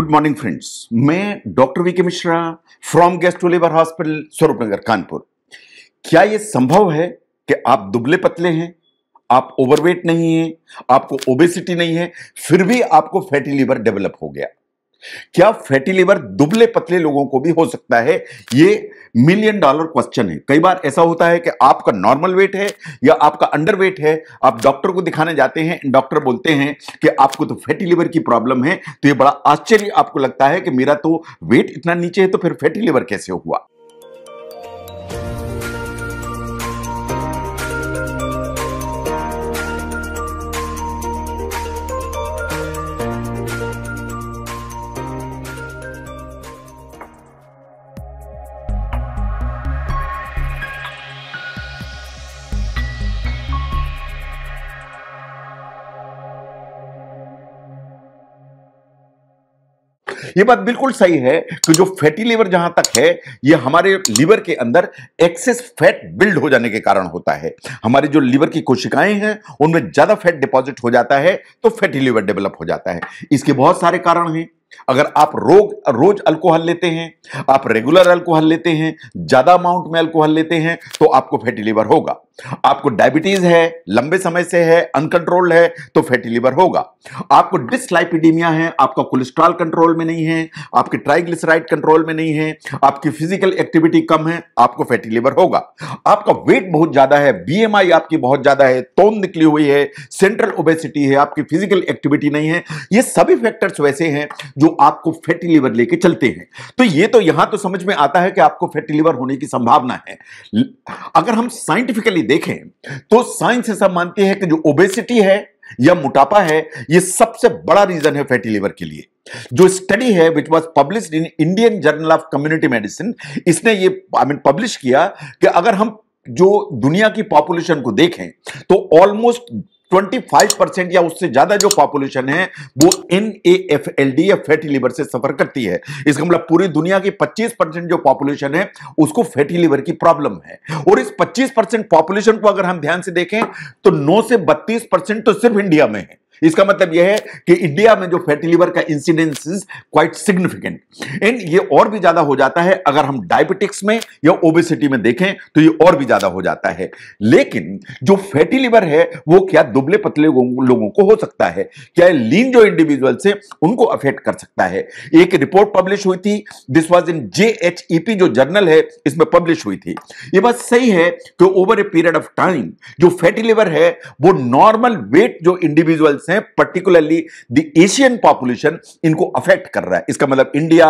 good morning friends मैं doctor V K Mishra from लेबर hospital Swaroopnagar Kanpur क्या यह संभव है कि आप दुबले पतले हैं आप ओवरवेट नहीं हैं आपको ओबेसिटी नहीं है फिर भी आपको फैटी लीवर डेवलप हो गया क्या फैटी लीवर दुबले पतले लोगों को भी हो सकता है यह मिलियन डॉलर क्वेश्चन है कई बार ऐसा होता है कि आपका नॉर्मल वेट है या आपका अंडर वेट है आप डॉक्टर को दिखाने जाते हैं डॉक्टर बोलते हैं कि आपको तो फैटी लिवर की प्रॉब्लम है तो ये बड़ा आश्चर्य आपको लगता है कि मेरा तो वेट इतना नीचे है तो फिर फैटी लिवर कैसे हुआ ये बात बिल्कुल सही है कि जो फैटी लीवर जहां तक है ये हमारे लीवर के अंदर एक्सेस फैट बिल्ड हो जाने के कारण होता है हमारे जो लीवर की कोशिकाएं हैं उनमें ज्यादा फैट डिपॉजिट हो जाता है तो फैटी लीवर डेवलप हो जाता है इसके बहुत सारे कारण हैं अगर आप रोग रोज अल्कोहल लेते हैं आप रेगुलर अल्कोहल लेते हैं ज्यादा अमाउंट में अल्कोहल लेते हैं तो आपको फैटी लीवर होगा आपको डायबिटीज है लंबे समय से है अनकंट्रोल्ड है तो फैटी लिवर होगा आपको डिसलाइपिडीमिया है आपका कोलेस्ट्रॉल कंट्रोल में नहीं है आपके ट्राइग्लिसराइड कंट्रोल में नहीं है आपकी फिजिकल एक्टिविटी कम है आपको फैटी लिवर होगा आपका वेट बहुत ज्यादा है बीएमआई आपकी बहुत ज्यादा है तोन निकली हुई है सेंट्रल ओबेसिटी है आपकी फिजिकल एक्टिविटी नहीं है ये सभी फैक्टर्स वैसे हैं जो आपको फैटी लिवर लेके चलते हैं तो ये तो यहां तो समझ में आता है कि आपको फैटी लिवर होने की संभावना है अगर हम साइंटिफिकली देखें तो साइंस ऐसा मानती है कि जो ओबेसिटी है या मोटापा है ये सबसे बड़ा रीजन है फैटी लिवर के लिए जो स्टडी है which was publish in Indian journal of community medicine इसने ये आई मीन पब्लिश किया कि अगर हम जो दुनिया की पॉपुलेशन को देखें तो ऑलमोस्ट 25 परसेंट या उससे ज्यादा जो पॉपुलेशन है वो N A F L D या फैटी लिवर से सफर करती है इसका मतलब पूरी दुनिया की 25 परसेंट जो पॉपुलेशन है उसको फैटी लिवर की प्रॉब्लम है और इस 25 परसेंट पॉपुलेशन को अगर हम ध्यान से देखें तो 9 से 32 परसेंट तो सिर्फ इंडिया में है इसका मतलब यह है कि इंडिया में जो फैटी लिवर का incidence is quite significant and ये और भी ज्यादा हो जाता है अगर हम डायबिटिक्स में या ओबेसिटी में देखें तो ये और भी ज्यादा हो जाता है लेकिन जो फैटी लिवर है वो क्या दुबले पतले लोगों को हो सकता है क्या लीन जो इंडिविजुअल्स है उनको अफेक्ट कर सकता है एक रिपोर्ट पब्लिश हुई थी this was in J H E P जो जर्नल है इसमें पब्लिश हुई थी ये बात सही है कि over a period of time जो फैटी लिवर है वो नॉर्मल वेट जो इंडिविजुअल्स हैं पर्टिकुलरली द एशियन पॉपुलेशन इनको अफेक्ट कर रहा है इसका मतलब इंडिया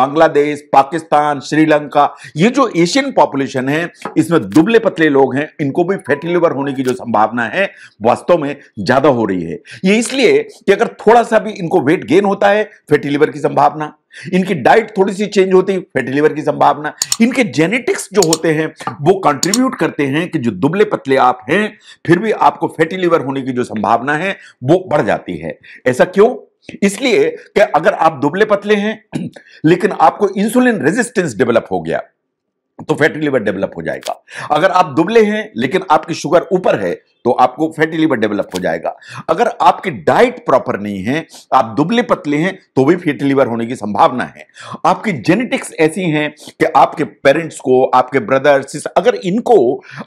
बांग्लादेश पाकिस्तान श्रीलंका ये जो एशियन पॉपुलेशन है इसमें दुबले पतले लोग हैं इनको भी फैटी लिवर होने की जो संभावना है वास्तव में ज्यादा हो रही है ये इसलिए कि अगर थोड़ा सा भी इनको वेट गेन होता है फैटी लिवर की संभावना इनकी डाइट थोड़ी सी चेंज होती फैटी लिवर की संभावना इनके जेनेटिक्स जो होते हैं वो कंट्रीब्यूट करते हैं कि जो दुबले पतले आप हैं फिर भी आपको फैटी लिवर होने की जो संभावना है वो बढ़ जाती है ऐसा क्यों इसलिए कि अगर आप दुबले पतले हैं लेकिन आपको इंसुलिन रेजिस्टेंस डेवलप हो गया तो फैटी लिवर डेवलप हो जाएगा अगर आप दुबले हैं लेकिन आपकी शुगर ऊपर है तो आपको फैटी लीवर डेवलप हो जाएगा अगर आपकी डाइट प्रॉपर नहीं है आप दुबले पतले हैं तो भी फैटी लीवर होने की संभावना है आपकी जेनेटिक्स ऐसी हैं कि आपके पेरेंट्स को आपके ब्रदर सिस्टर अगर इनको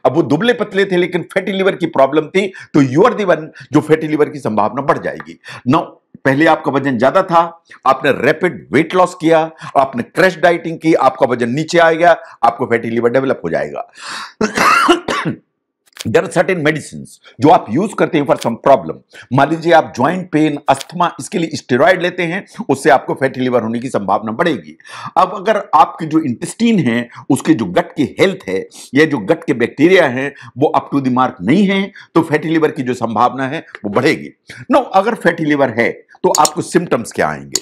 अब वो दुबले पतले थे लेकिन फैटी लीवर की प्रॉब्लम थी तो यू आर दी वन जो फैटी लीवर की संभावना बढ़ जाएगी नौ पहले आपका वजन ज्यादा था आपने रैपिड वेट लॉस किया आपने क्रैश डाइटिंग की आपका वजन नीचे आ गया आपको फैटी लीवर डेवलप हो जाएगा देर आर सर्टेन मेडिसिन जो आप यूज करते हैं फॉर सम प्रॉब्लम मान लीजिए आप ज्वाइंट पेन अस्थमा इसके लिए स्टेरॉयड लेते हैं उससे आपको फैटी लिवर होने की संभावना बढ़ेगी अब अगर आपकी जो इंटेस्टीन है उसके जो गट की हेल्थ है या जो गट के बैक्टीरिया हैं वो अप टू द मार्क नहीं है तो फैटी लिवर की जो संभावना है वो बढ़ेगी नो अगर फैटी लिवर है तो आपको सिम्टम्स क्या आएंगे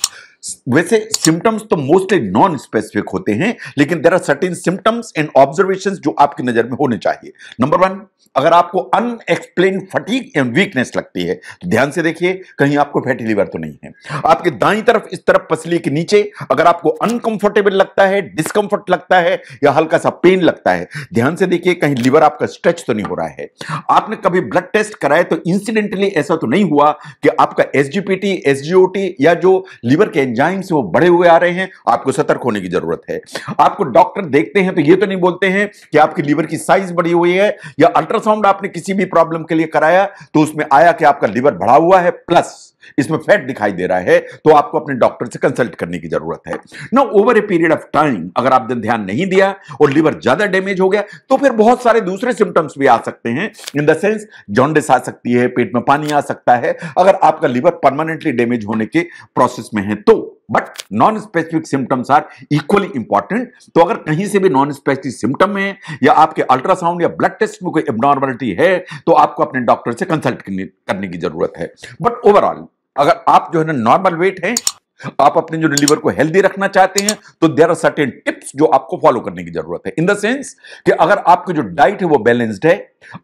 वैसे सिम्टम्स तो मोस्टली नॉन स्पेसिफिक होते हैं लेकिन there are certain symptoms and observation जो आपकी नजर में होने चाहिए नंबर वन अगर आपको अनएक्सप्लेन फटीक एंड वीकनेस लगती है तो ध्यान से देखिए कहीं आपको फैटी लीवर तो नहीं है आपके दाई तरफ इस तरफ पसली के नीचे अगर आपको अनकंफर्टेबल लगता है डिस्कंफर्ट लगता है या हल्का सा पेन लगता है ध्यान से देखिए कहीं लीवर आपका स्ट्रेच तो नहीं हो रहा है आपने कभी ब्लड टेस्ट कराए तो इंसिडेंटली ऐसा तो नहीं हुआ कि आपका एसजीपीटी एसजीओटी या जो लीवर के एंजाइम्स वो बढ़े हुए आ रहे हैं आपको सतर्क होने की जरूरत है आपको डॉक्टर देखते हैं तो ये तो नहीं बोलते हैं कि आपकी लीवर की साइज बढ़ी हुई है या अल्ट्रासाउंड आपने किसी भी प्रॉब्लम के लिए कराया तो उसमें आया कि आपका लीवर बढ़ा हुआ है प्लस इसमें फैट दिखाई दे रहा है तो आपको अपने डॉक्टर से कंसल्ट करने की जरूरत है ना over a period of time अगर आपने ध्यान नहीं दिया और लिवर ज्यादा डैमेज हो गया तो फिर बहुत सारे दूसरे सिम्टम्स भी आ सकते हैं इन द सेंस जॉन्डिस आ सकती है पेट में पानी आ सकता है अगर आपका लिवर परमानेंटली डैमेज होने के प्रोसेस में है तो but non specific symptoms are equally important तो अगर कहीं से भी नॉन स्पेसिफिक सिम्टम है या आपके अल्ट्रासाउंड या ब्लड टेस्ट में कोई एबनॉर्मलिटी है तो आपको अपने डॉक्टर से कंसल्ट करने की जरूरत है बट ओवरऑल अगर आप जो है ना नॉर्मल वेट है आप अपने जो लिवर को हेल्दी रखना चाहते हैं तो देर आर सर्टेन टिप्स जो आपको फॉलो करने की जरूरत है इन द सेंस कि अगर आपकी जो डाइट है वो बैलेंस्ड है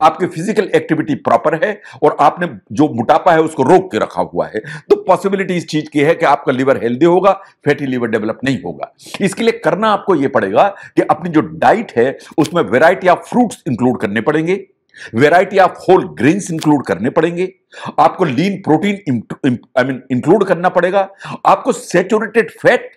आपकी फिजिकल एक्टिविटी प्रॉपर है और आपने जो मोटापा है उसको रोक के रखा हुआ है तो पॉसिबिलिटी इस चीज की है कि आपका लीवर हेल्दी होगा फैटी लीवर डेवलप नहीं होगा इसके लिए करना आपको यह पड़ेगा कि अपनी जो डाइट है उसमें वेराइटी ऑफ फ्रूट्स इंक्लूड करने पड़ेंगे variety of whole grains include करने पड़ेंगे आपको lean protein I mean include करना पड़ेगा आपको saturated fat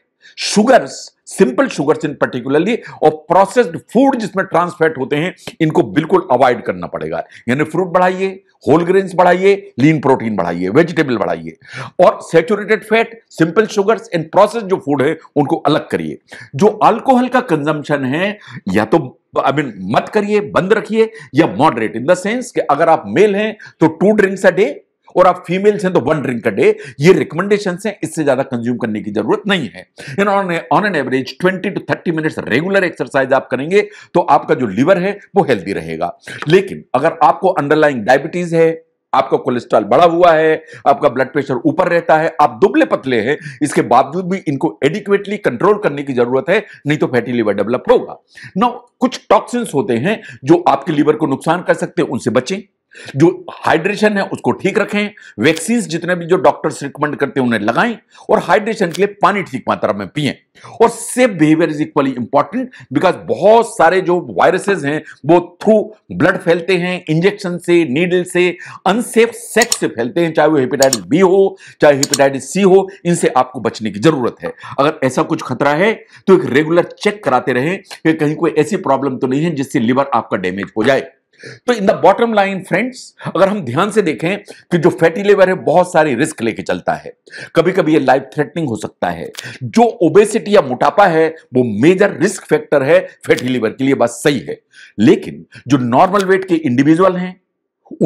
sugars simple sugars in particularly और प्रोसेस्ड फूड जिसमें ट्रांसफैट होते हैं इनको बिल्कुल अवॉइड करना पड़ेगा यानी फ्रूट बढ़ाइए होल ग्रेन्स बढ़ाइए लीन प्रोटीन बढ़ाइए वेजिटेबल बढ़ाइए और saturated fat simple sugars and process जो फूड है उनको अलग करिए जो अल्कोहल का कंजम्पशन है या तो आई I मीन mean, मत करिए बंद रखिए या मॉडरेट इन द सेंस कि अगर आप मेल हैं तो टू ड्रिंक्स अ डे और आप फीमेल्स हैं तो वन ड्रिंक अ डे ये रिकमेंडेशन हैं इससे ज्यादा कंज्यूम करने की जरूरत नहीं है on an average 20 to 30 minutes regular exercise आप करेंगे तो आपका जो लीवर है वो हेल्दी रहेगा लेकिन अगर आपको अंडरलाइंग डायबिटीज है आपका कोलेस्ट्रॉल बढ़ा हुआ है आपका ब्लड प्रेशर ऊपर रहता है आप दुबले पतले हैं इसके बावजूद भी इनको एडिक्वेटली कंट्रोल करने की जरूरत है नहीं तो फैटी लीवर डेवलप होगा ना कुछ टॉक्सिन्स होते हैं जो आपके लीवर को नुकसान कर सकते हैं उनसे बचें जो हाइड्रेशन है उसको ठीक रखें वैक्सीन जितने भी जो डॉक्टर्स रिकमेंड करते हैं उन्हें लगाएं और हाइड्रेशन के लिए पानी ठीक मात्रा में पिए और safe behaviour is equally important because बहुत सारे जो वायरसेस हैं वो थ्रू ब्लड फैलते हैं इंजेक्शन से नीडल से अनसेफ सेक्स से फैलते हैं चाहे वो हेपेटाइटिस बी हो चाहे हेपेटाइटिस सी हो इनसे आपको बचने की जरूरत है अगर ऐसा कुछ खतरा है तो एक रेगुलर चेक कराते रहें कि कहीं कोई ऐसी प्रॉब्लम तो नहीं है जिससे लिवर आपका डैमेज हो जाए तो in the bottom line friends अगर हम ध्यान से देखें कि जो फैटी लिवर है बहुत सारी रिस्क लेके चलता है कभी कभी ये लाइफ थ्रेटनिंग हो सकता है जो ओबेसिटी या मोटापा है वो मेजर रिस्क फैक्टर है फैटी लिवर के लिए बात सही है लेकिन जो नॉर्मल वेट के इंडिविजुअल हैं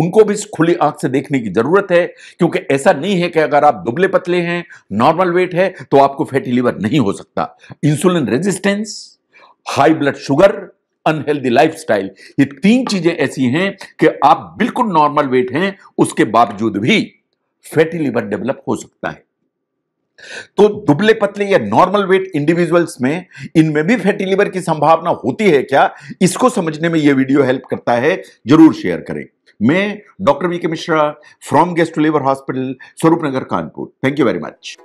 उनको भी खुली आंख से देखने की जरूरत है क्योंकि ऐसा नहीं है कि अगर आप दुबले पतले हैं नॉर्मल वेट है तो आपको फैटी लिवर नहीं हो सकता insulin resistance high blood sugar unhealthy style ये तीन चीजें ऐसी हैं कि आप बिल्कुल नॉर्मल वेट हैं उसके बावजूद भी फैटी लिवर डेवलप हो सकता है तो दुबले पतले या नॉर्मल वेट इंडिविजुअल्स में इनमें भी फैटी लिवर की संभावना होती है क्या इसको समझने में यह वीडियो हेल्प करता है जरूर शेयर करें मैं doctor V K Mishra from guest liver hospital Swaroop Nagar Kanpur thank you very much